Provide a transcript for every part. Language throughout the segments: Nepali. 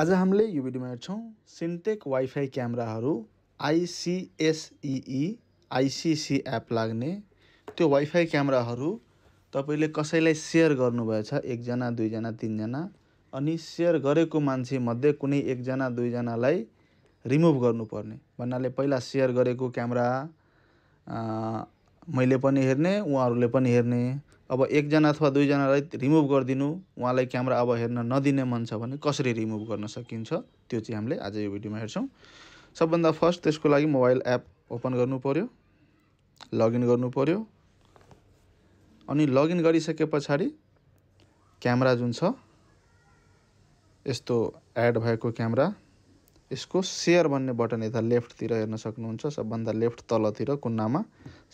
आज हामीले यो भिडियोमा हेर्छौँ सिन्टेक वाइफाई क्यामेराहरू आइसिएसइई आइसिसी एप लाग्ने त्यो वाइफाई क्यामेराहरू तपाईँले कसैलाई सेयर गर्नुभएछ एकजना दुईजना तिनजना अनि सेयर गरेको मान्छेमध्ये कुनै एकजना दुईजनालाई रिमुभ गर्नुपर्ने भन्नाले पहिला सेयर गरेको क्यामरा मैले पनि हेर्ने उहाँहरूले पनि हेर्ने अब एकजना अथवा दुईजनालाई रिमुभ गरिदिनु उहाँलाई क्यामेरा अब हेर्न नदिने मन छ भने कसरी रिमुभ गर्न सकिन्छ त्यो चाहिँ हामीले आज यो भिडियोमा हेर्छौँ सबभन्दा फर्स्ट त्यसको लागि मोबाइल एप ओपन गर्नु पऱ्यो लगइन गर्नु पऱ्यो अनि लगइन गरिसके पछाडि क्यामेरा जुन छ यस्तो एड भएको क्यामेरा यसको सेयर भन्ने बटन यता लेफ्टतिर हेर्न सक्नुहुन्छ सबभन्दा लेफ्ट तलतिर कुनामा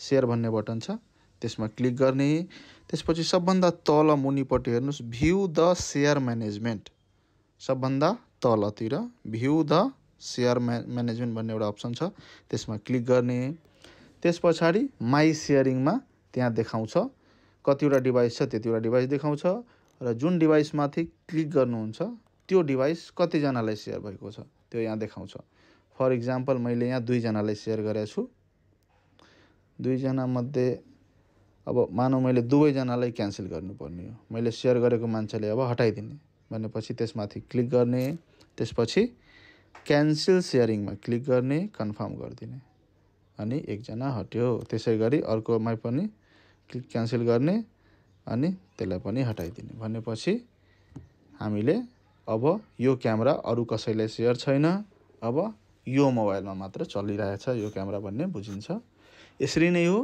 सेयर भन्ने बटन छ त्यसमा क्लिक गर्ने त्यसपछि सबभन्दा तल मुनिपट्टि हेर्नुहोस् भ्यू द सेयर म्यानेजमेन्ट सबभन्दा तलतिर भ्यू द सेयर म्या म्यानेजमेन्ट भन्ने एउटा अप्सन छ त्यसमा क्लिक गर्ने त्यस पछाडि माई सेयरिङमा त्यहाँ देखाउँछ कतिवटा डिभाइस छ त्यतिवटा डिभाइस देखाउँछ र जुन डिभाइसमाथि क्लिक गर्नुहुन्छ त्यो डिभाइस कतिजनालाई सेयर भएको छ त्यो यहाँ देखाउँछ फर इक्जाम्पल मैले यहाँ दुईजनालाई सेयर गरेको छु दुईजनामध्ये अब मानौ मैले दुवैजनालाई क्यान्सल गर्नुपर्ने हो मैले सेयर गरेको मान्छेले अब हटाइदिने भनेपछि त्यसमाथि क्लिक गर्ने त्यसपछि क्यान्सल सेयरिङमा क्लिक गर्ने कन्फर्म गरिदिने अनि एकजना हट्यो त्यसै गरी अर्कोमा पनि क्लिक क्यान्सल गर्ने अनि त्यसलाई पनि हटाइदिने भनेपछि हामीले अब यो क्यामेरा अरू कसैलाई सेयर छैन अब यो मोबाइलमा मात्र चलिरहेछ यो क्यामेरा भन्ने बुझिन्छ यसरी नै हो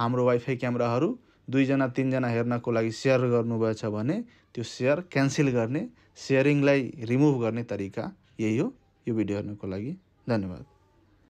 हाम्रो वाइफाई क्यामेराहरू दुईजना तिनजना हेर्नको लागि सेयर गर्नुभएछ भने त्यो सेयर क्यान्सल गर्ने सेयरिङलाई रिमुभ गर्ने तरिका यही हो यो भिडियो हेर्नको लागि धन्यवाद